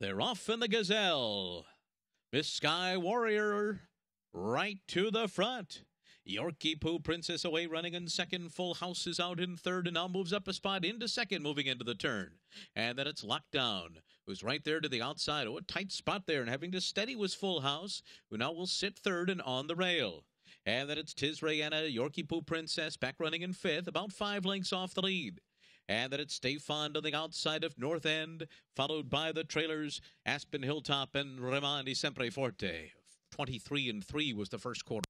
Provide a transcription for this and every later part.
They're off in the Gazelle. Miss Sky Warrior, right to the front. Yorkie Princess away running in second. Full House is out in third and now moves up a spot into second, moving into the turn. And then it's Lockdown, who's right there to the outside. Oh, a tight spot there and having to steady was Full House, who now will sit third and on the rail. And then it's Tiz Rayana, Yorkie Princess back running in fifth, about five lengths off the lead and then it's Stay Fond on the outside of North End, followed by the trailers Aspen Hilltop and Remani Sempre Forte. 23 and 3 was the first quarter.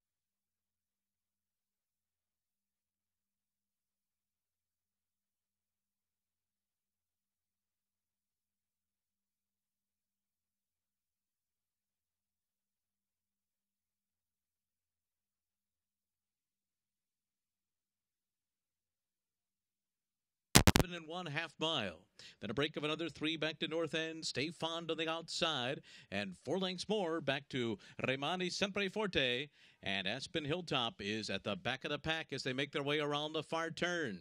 and one half mile. Then a break of another three back to North End. Stay fond on the outside. And four lengths more back to Remani forte. And Aspen Hilltop is at the back of the pack as they make their way around the far turn.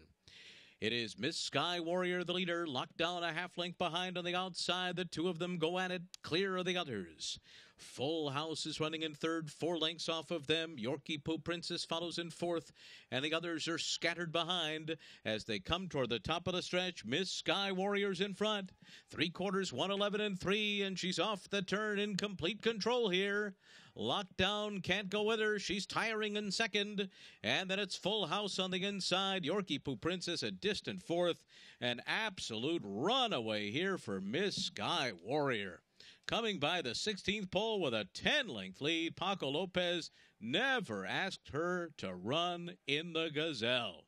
It is Miss Sky Warrior, the leader, locked down a half length behind on the outside. The two of them go at it, clear of the others. Full House is running in third, four lengths off of them. Yorkie Pooh Princess follows in fourth, and the others are scattered behind. As they come toward the top of the stretch, Miss Sky Warrior's in front. Three quarters, 111 and three, and she's off the turn in complete control here. Lockdown can't go with her. She's tiring in second. And then it's Full House on the inside. Yorkie Poo Princess a distant fourth. An absolute runaway here for Miss Sky Warrior. Coming by the 16th pole with a 10 length lead, Paco Lopez never asked her to run in the Gazelle.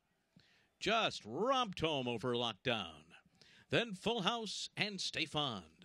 Just romped home over lockdown. Then Full House and Stefan.